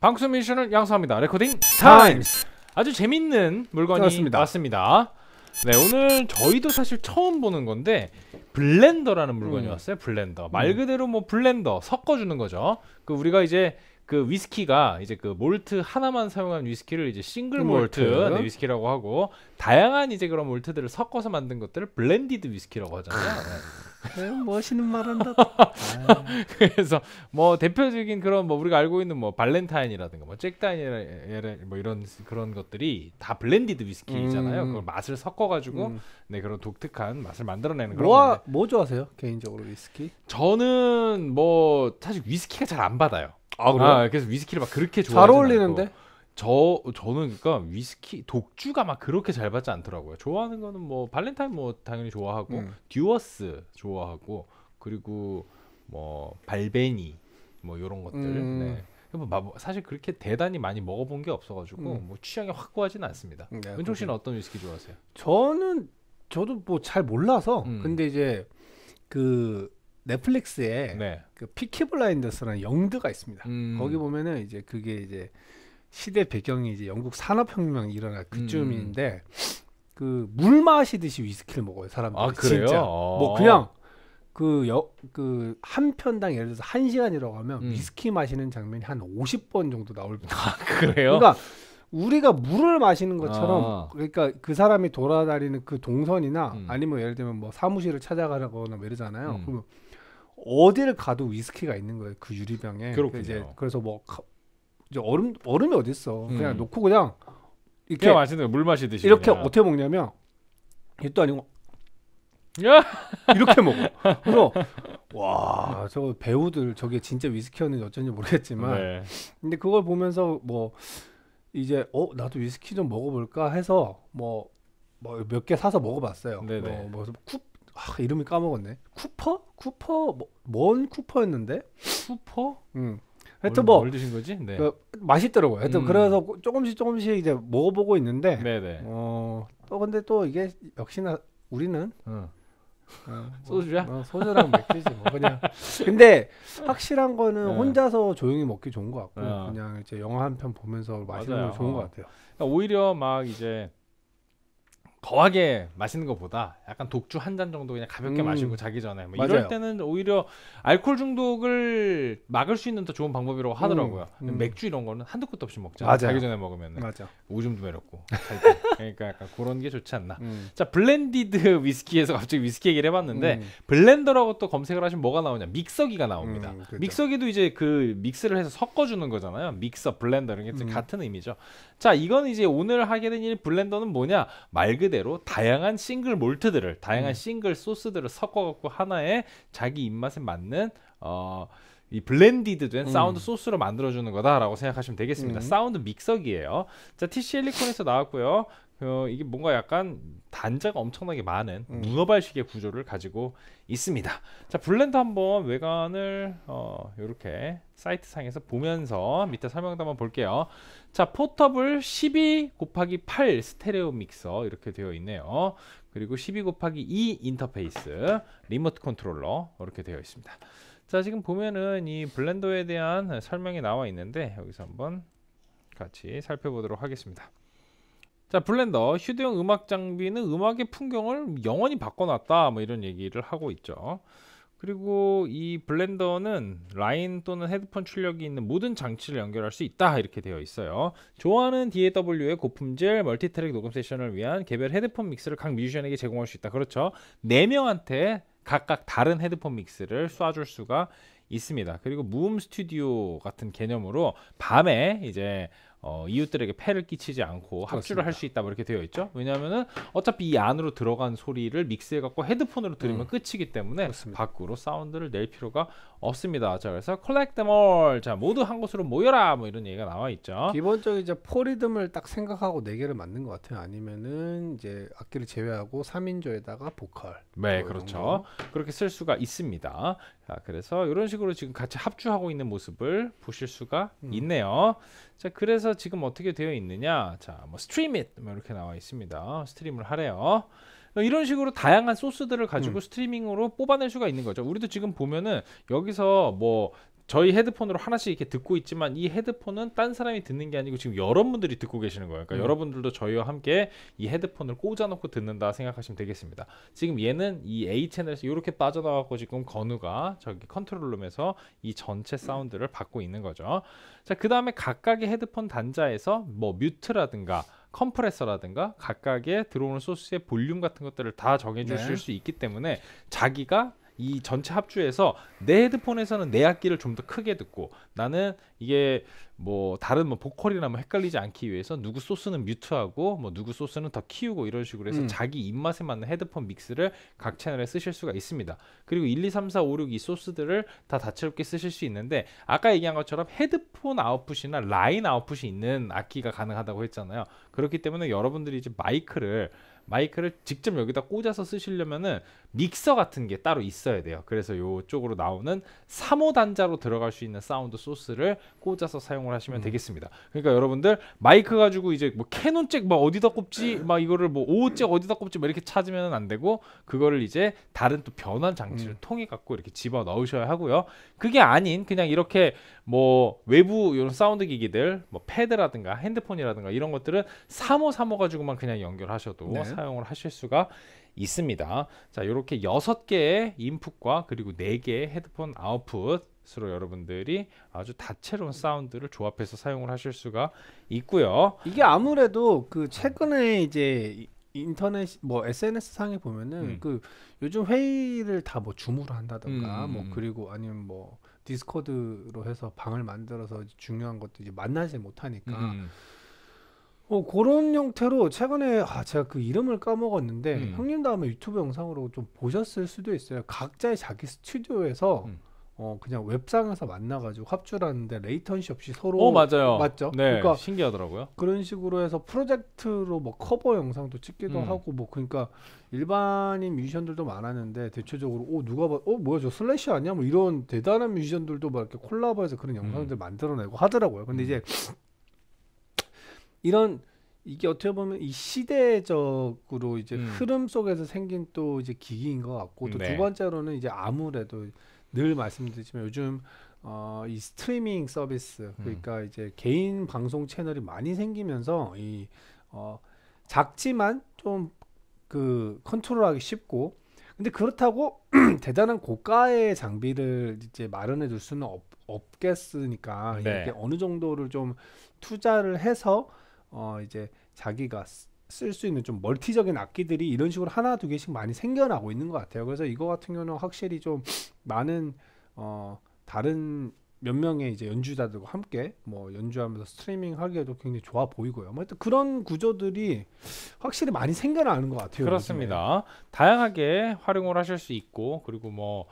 방수 미션을 양성합니다. 레코딩 타임스. 아주 재밌는 물건이 그습니다 왔습니다. 네 오늘 저희도 사실 처음 보는 건데 블렌더라는 물건이 음. 왔어요. 블렌더 음. 말 그대로 뭐 블렌더 섞어주는 거죠. 그 우리가 이제 그 위스키가 이제 그 몰트 하나만 사용한 위스키를 이제 싱글 몰트, 네, 위스키라고 하고 다양한 이제 그런 몰트들을 섞어서 만든 것들을 블렌디드 위스키라고 하잖아요. 네. 멋있는 네, 뭐 말한다. 그래서 뭐 대표적인 그런 뭐 우리가 알고 있는 뭐 발렌타인이라든가 뭐 잭다니엘 뭐 이런 그런 것들이 다 블렌디드 위스키잖아요. 음. 그걸 맛을 섞어가지고 음. 네 그런 독특한 맛을 만들어내는 그런. 뭐, 건데. 뭐 좋아하세요 개인적으로 위스키? 저는 뭐 사실 위스키가 잘 안 받아요. 아 그래요? 아, 그래서 위스키를 막 그렇게 좋아하지 잘 어울리는데. 않고. 저 저는 그러니까 위스키 독주가 막 그렇게 잘 받지 않더라고요. 좋아하는 거는 뭐 발렌타인 뭐 당연히 좋아하고 음. 듀어스 좋아하고 그리고 뭐 발베니 뭐 이런 것들. 음. 네. 뭐 사실 그렇게 대단히 많이 먹어본 게 없어가지고 음. 뭐 취향이 확고하지는 않습니다. 네, 은총 씨는 어떤 위스키 좋아하세요? 저는 저도 뭐 잘 몰라서 음. 근데 이제 그 넷플릭스에 네. 그 피키블라인더스라는 영드가 있습니다. 음. 거기 보면은 이제 그게 이제 시대 배경이 이제 영국 산업혁명이 일어날 그쯤인데 음. 그물 마시듯이 위스키를 먹어요 사람들이 아, 진짜 뭐 아. 뭐 그냥 그그 그 한 편당 예를 들어서 한 시간이라고 하면 음. 위스키 마시는 장면이 한 50번 정도 나올 거 아, 그래요? 그러니까 우리가 물을 마시는 것처럼 아. 그러니까 그 사람이 돌아다니는 그 동선이나 음. 아니면 예를 들면 뭐 사무실을 찾아가거나 뭐 이러잖아요. 음. 그러면 어디를 가도 위스키가 있는 거예요 그 유리병에. 그렇군요. 이제 그래서 뭐 이제 얼음 얼음이 어디 있어? 그냥 음. 놓고 그냥 이렇게 그냥 마시는 물 마시듯이 이렇게 그냥. 어떻게 먹냐면 이것도 아니고 이렇게 먹어. 그래서 와, 저 배우들 저게 진짜 위스키였는지 어쩐지 모르겠지만 네. 근데 그걸 보면서 뭐 이제 어 나도 위스키 좀 먹어볼까 해서 뭐뭐몇개 사서 먹어봤어요. 네네. 네. 뭐, 뭐쿠 아, 이름이 까먹었네. 쿠퍼? 쿠퍼? 뭐, 뭔 쿠퍼였는데? 쿠퍼? 응. 하여튼 뭐. 뭘 드신 거지? 네. 그, 맛있더라고요. 하여튼 음. 그래서 조금씩 조금씩 이제 먹어보고 있는데. 네네. 네. 어, 또 근데 또 이게 역시나 우리는. 어. 어, 뭐 소주야? 어, 소주랑 맥주지 뭐 그냥. 근데 확실한 거는 네. 혼자서 조용히 먹기 좋은 것 같고 네. 그냥 이제 영화 한 편 보면서 맛있는거 좋은 것 어. 같아요. 그러니까 오히려 막 이제 거하게 마시는 것보다 약간 독주 한 잔 정도 그냥 가볍게 음. 마시고 자기 전에 뭐아요 이럴 때는 오히려 알코올 중독을 막을 수 있는 더 좋은 방법이라고 하더라고요. 음, 음. 맥주 이런 거는 한두 끝도 없이 먹잖아요. 맞아요. 자기 전에 먹으면 맞 오줌도 매렵고. 그러니까 약간 그런 게 좋지 않나. 음. 자 블렌디드 위스키에서 갑자기 위스키 얘기를 해봤는데 음. 블렌더라고 또 검색을 하시면 뭐가 나오냐? 믹서기가 나옵니다. 그렇죠. 믹서기도 이제 그 믹스를 해서 섞어주는 거잖아요. 믹서, 블렌더 이런 게 같은 의미죠. 자 이건 이제 오늘 하게 된 일 블렌더는 뭐냐? 말 그대로 그대로 다양한 싱글 몰트들을 다양한 음. 싱글 소스들을 섞어갖고 하나의 자기 입맛에 맞는 어이 블렌디드된 음. 사운드 소스로 만들어주는 거다라고 생각하시면 되겠습니다. 음. 사운드 믹서기예요. 자, TC 엘리콘에서 나왔고요. 어, 이게 뭔가 약간 단자가 엄청나게 많은 음. 문어발식의 구조를 가지고 있습니다. 자, 블렌더 한번 외관을 어, 이렇게 사이트 상에서 보면서 밑에 설명도 한번 볼게요. 자, 포터블 12 곱하기 8 스테레오 믹서 이렇게 되어 있네요. 그리고 12 곱하기 2 인터페이스, 리모트 컨트롤러 이렇게 되어 있습니다. 자 지금 보면은 이 블렌더에 대한 설명이 나와 있는데 여기서 한번 같이 살펴보도록 하겠습니다 자 블렌더 휴대용 음악 장비는 음악의 풍경을 영원히 바꿔놨다 뭐 이런 얘기를 하고 있죠 그리고 이 블렌더는 라인 또는 헤드폰 출력이 있는 모든 장치를 연결할 수 있다 이렇게 되어 있어요 좋아하는 DAW의 고품질 멀티트랙 녹음 세션을 위한 개별 헤드폰 믹스를 각 뮤지션에게 제공할 수 있다 그렇죠 4명한테 각각 다른 헤드폰 믹스를 쏴줄 수가 있습니다. 그리고 무음 스튜디오 같은 개념으로 밤에 이제 어, 이웃들에게 폐를 끼치지 않고 합주를 할 수 있다 뭐 이렇게 되어 있죠. 왜냐하면 어차피 이 안으로 들어간 소리를 믹스해 갖고 헤드폰으로 들으면 음. 끝이기 때문에 그렇습니다. 밖으로 사운드를 낼 필요가 없습니다. 자 그래서 collect them all 자 모두 한 곳으로 모여라 뭐 이런 얘기가 나와 있죠. 기본적인 이제 포리듬을 딱 생각하고 네 개를 만든 것 같아요. 아니면은 이제 악기를 제외하고 3인조에다가 보컬. 네 뭐 그렇죠. 거. 그렇게 쓸 수가 있습니다. 자 그래서 이런 식으로 지금 같이 합주하고 있는 모습을 보실 수가 음. 있네요. 자, 그래서 지금 어떻게 되어 있느냐? 자, 뭐 스트림 잇뭐 이렇게 나와 있습니다. 스트림을 하래요. 어, 이런 식으로 다양한 소스들을 가지고 음. 스트리밍으로 뽑아낼 수가 있는 거죠. 우리도 지금 보면은 여기서 뭐 저희 헤드폰으로 하나씩 이렇게 듣고 있지만 이 헤드폰은 딴 사람이 듣는 게 아니고 지금 여러분들이 듣고 계시는 거예요. 그러니까 음. 여러분들도 저희와 함께 이 헤드폰을 꽂아놓고 듣는다 생각하시면 되겠습니다. 지금 얘는 이 A 채널에서 이렇게 빠져나가고 지금 건우가 저기 컨트롤룸에서 이 전체 사운드를 받고 있는 거죠. 자, 그 다음에 각각의 헤드폰 단자에서 뭐 뮤트라든가 컴프레서라든가 각각의 들어오는 소스의 볼륨 같은 것들을 다 정해주실 네. 수 있기 때문에 자기가 이 전체 합주에서 내 헤드폰에서는 내 악기를 좀 더 크게 듣고 나는 이게 뭐 다른 뭐 보컬이나 뭐 헷갈리지 않기 위해서 누구 소스는 뮤트하고 뭐 누구 소스는 더 키우고 이런 식으로 해서 음. 자기 입맛에 맞는 헤드폰 믹스를 각 채널에 쓰실 수가 있습니다. 그리고 1, 2, 3, 4, 5, 6 이 소스들을 다 다채롭게 쓰실 수 있는데 아까 얘기한 것처럼 헤드폰 아웃풋이나 라인 아웃풋이 있는 악기가 가능하다고 했잖아요. 그렇기 때문에 여러분들이 이제 마이크를 마이크를 직접 여기다 꽂아서 쓰시려면은 믹서 같은 게 따로 있어야 돼요. 그래서 이쪽으로 나오는 3호 단자로 들어갈 수 있는 사운드 소스를 꽂아서 사용을 하시면 음. 되겠습니다. 그러니까 여러분들 마이크 가지고 이제 뭐 캐논잭 막 어디다 꼽지 막 이거를 뭐 오호잭 어디다 꼽지 막 이렇게 찾으면 안 되고 그거를 이제 다른 또 변환 장치를 음. 통해 갖고 이렇게 집어 넣으셔야 하고요. 그게 아닌 그냥 이렇게 뭐 외부 이런 사운드 기기들 뭐 패드라든가 핸드폰이라든가 이런 것들은 3호 3호 가지고만 그냥 연결하셔도 네. 사용을 하실 수가 있습니다. 자, 이렇게 여섯 개의 인풋과 그리고 네개의 헤드폰 아웃풋으로 여러분들이 아주 다채로운 사운드를 조합해서 사용을 하실 수가 있고요. 이게 아무래도 그 최근에 이제 인터넷 뭐 SNS 상에 보면은 음. 그 요즘 회의를 다 뭐 줌으로 한다던가 음, 음. 뭐 음. 그리고 아니면 뭐 디스코드로 해서 방을 만들어서 중요한 것도 이제 만나지 못하니까 음. 음 어, 그런 형태로 최근에 아, 제가 그 이름을 까먹었는데 음. 형님 다음에 유튜브 영상으로 좀 보셨을 수도 있어요. 각자의 자기 스튜디오에서 음. 어, 그냥 웹상에서 만나가지고 합주하는데 레이턴시 없이 서로 어 맞아요 맞죠. 네, 그러니까 신기하더라고요. 그런 식으로 해서 프로젝트로 뭐 커버 영상도 찍기도 음. 하고 뭐 그러니까 일반인 뮤지션들도 많았는데 대체적으로 어 누가 봐어 뭐야 저 슬래시 아니야 뭐 이런 대단한 뮤지션들도 막 이렇게 콜라보해서 그런 영상들 음. 만들어내고 하더라고요. 근데 음. 이제 이런 이게 어떻게 보면 이 시대적으로 이제 음. 흐름 속에서 생긴 또 이제 기기인 것 같고 또두 네. 번째로는 이제 아무래도 늘 말씀드리지만 요즘 어, 이 스트리밍 서비스 음. 그러니까 음. 이제 개인 방송 채널이 많이 생기면서 이 어, 작지만 좀 그 컨트롤하기 쉽고 근데 그렇다고 대단한 고가의 장비를 이제 마련해 둘 수는 없, 없겠으니까 네. 이게 어느 정도를 좀 투자를 해서 어 이제 자기가 쓸 수 있는 좀 멀티적인 악기들이 이런 식으로 하나 두 개씩 많이 생겨나고 있는 것 같아요. 그래서 이거 같은 경우는 확실히 좀 많은 어 다른 몇 명의 이제 연주자들과 함께 뭐 연주하면서 스트리밍 하기에도 굉장히 좋아 보이고요. 뭐 일단 그런 구조들이 확실히 많이 생겨나는 것 같아요. 그렇습니다. 요즘에. 다양하게 활용을 하실 수 있고 그리고 뭐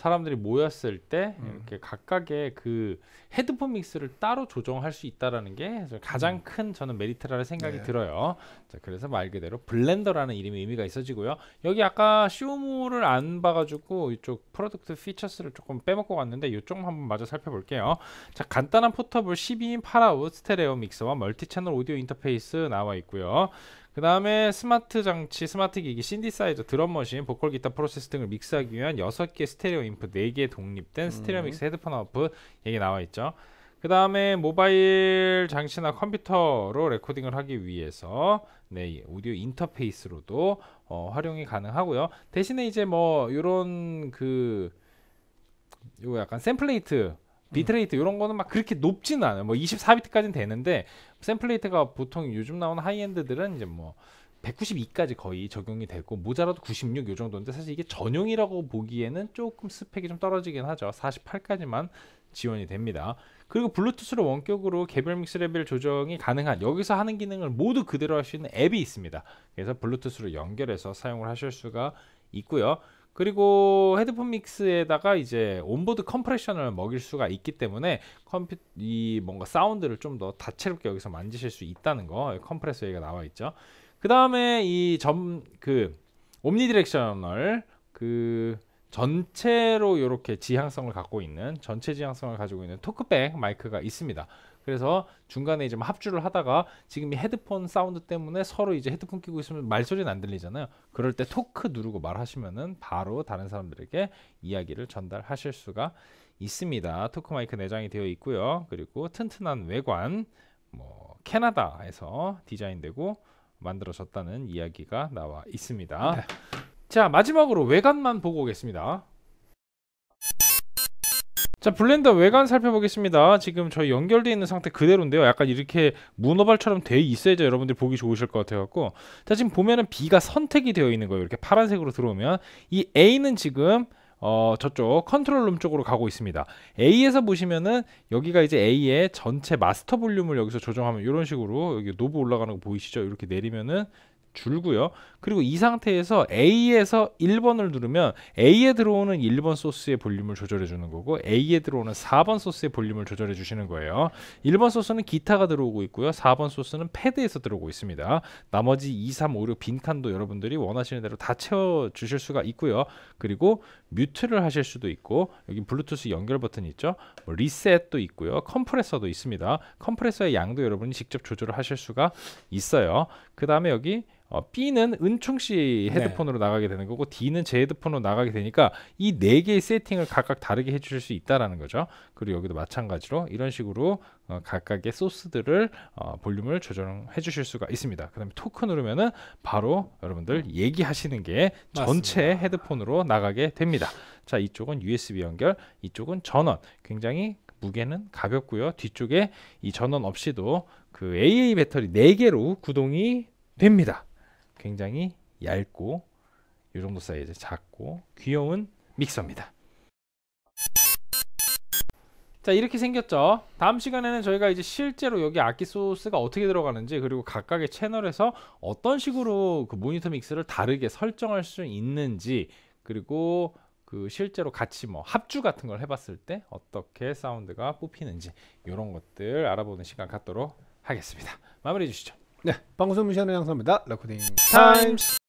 사람들이 모였을 때 음. 이렇게 각각의 그 헤드폰 믹스를 따로 조정할 수 있다라는 게 가장 음. 큰 저는 메리트라는 생각이 네. 들어요. 자, 그래서 말 그대로 블렌더라는 이름이 의미가 있어지고요. 여기 아까 쇼모를 안 봐가지고 이쪽 프로덕트 피처스를 조금 빼먹고 갔는데 이쪽 한번 마저 살펴볼게요. 자, 간단한 포터블 12인 8아웃 스테레오 믹서와 멀티 채널 오디오 인터페이스 나와 있고요. 그 다음에 스마트 장치, 스마트 기기, 신디사이저, 드럼 머신, 보컬 기타 프로세스 등을 믹스하기 위한 6개 스테레오 인풋, 4개 독립된 스테레오 음. 믹스 헤드폰 아웃풋 얘기 나와 있죠. 그 다음에 모바일 장치나 컴퓨터로 레코딩을 하기 위해서 네 오디오 인터페이스로도 어, 활용이 가능하고요. 대신에 이제 뭐요런그 요거 약간 샘플레이트 비트레이트 이런 거는 막 그렇게 높지는 않아요. 뭐 24비트까지는 되는데 샘플레이트가 보통 요즘 나오는 하이엔드들은 이제 뭐 192까지 거의 적용이 되고 모자라도 96 요 정도인데 사실 이게 전용이라고 보기에는 조금 스펙이 좀 떨어지긴 하죠. 48까지만 지원이 됩니다. 그리고 블루투스로 원격으로 개별 믹스 레벨 조정이 가능한 여기서 하는 기능을 모두 그대로 할 수 있는 앱이 있습니다. 그래서 블루투스로 연결해서 사용을 하실 수가 있고요. 그리고 헤드폰 믹스에다가 이제 온보드 컴프레션을 먹일 수가 있기 때문에 컴퓨 이 뭔가 사운드를 좀 더 다채롭게 여기서 만지실 수 있다는 거 컴프레서 얘기가 나와 있죠. 그 다음에 이 점 그 옴니 디렉셔널 그 전체로 이렇게 지향성을 갖고 있는 전체 지향성을 가지고 있는 토크백 마이크가 있습니다. 그래서 중간에 이제 합주를 하다가 지금 이 헤드폰 사운드 때문에 서로 이제 헤드폰 끼고 있으면 말소리는 안 들리잖아요. 그럴 때 토크 누르고 말하시면은 바로 다른 사람들에게 이야기를 전달하실 수가 있습니다. 토크 마이크 내장이 되어 있고요. 그리고 튼튼한 외관 뭐 캐나다에서 디자인되고 만들어졌다는 이야기가 나와 있습니다. 네. 자, 마지막으로 외관만 보고 오겠습니다. 자 블렌더 외관 살펴보겠습니다 지금 저희 연결되어 있는 상태 그대로인데요 약간 이렇게 문어발처럼 돼 있어야죠 여러분들 보기 좋으실 것 같아 갖고 자 지금 보면은 B가 선택이 되어 있는 거예요 이렇게 파란색으로 들어오면 이 A는 지금 어, 저쪽 컨트롤룸 쪽으로 가고 있습니다. A에서 보시면은 여기가 이제 A의 전체 마스터 볼륨을 여기서 조정하면 이런 식으로 여기 노브 올라가는 거 보이시죠? 이렇게 내리면은 줄고요. 그리고 이 상태에서 A에서 1번을 누르면 A에 들어오는 1번 소스의 볼륨을 조절해 주는 거고 A에 들어오는 4번 소스의 볼륨을 조절해 주시는 거예요. 1번 소스는 기타가 들어오고 있고요. 4번 소스는 패드에서 들어오고 있습니다. 나머지 2, 3, 5, 6 빈칸도 여러분들이 원하시는 대로 다 채워 주실 수가 있고요. 그리고 뮤트를 하실 수도 있고 여기 블루투스 연결 버튼 있죠. 뭐 리셋도 있고요. 컴프레서도 있습니다. 컴프레서의 양도 여러분이 직접 조절을 하실 수가 있어요. 그 다음에 여기 어, B는 은총 씨 네. 헤드폰으로 네. 나가게 되는 거고 D는 제 헤드폰으로 나가게 되니까 이 네 개의 세팅을 각각 다르게 해주실 수 있다라는 거죠. 그리고 여기도 마찬가지로 이런 식으로 어, 각각의 소스들을 어, 볼륨을 조정해 주실 수가 있습니다. 그다음에 토크 누르면은 바로 여러분들 얘기하시는 게 전체 맞습니다. 헤드폰으로 나가게 됩니다. 자 이쪽은 USB 연결, 이쪽은 전원. 굉장히 무게는 가볍고요. 뒤쪽에 이 전원 없이도 그 AA 배터리 4개로 구동이 됩니다. 굉장히 얇고 이 정도 사이즈 작고 귀여운 믹서입니다. 자 이렇게 생겼죠 다음 시간에는 저희가 이제 실제로 여기 악기 소스가 어떻게 들어가는지 그리고 각각의 채널에서 어떤 식으로 그 모니터 믹스를 다르게 설정할 수 있는지 그리고 그 실제로 같이 뭐 합주 같은 걸 해봤을 때 어떻게 사운드가 뽑히는지 이런 것들 알아보는 시간 갖도록 하겠습니다 마무리해 주시죠 네, 방송 미션의 양사입니다. 레코딩 타임스.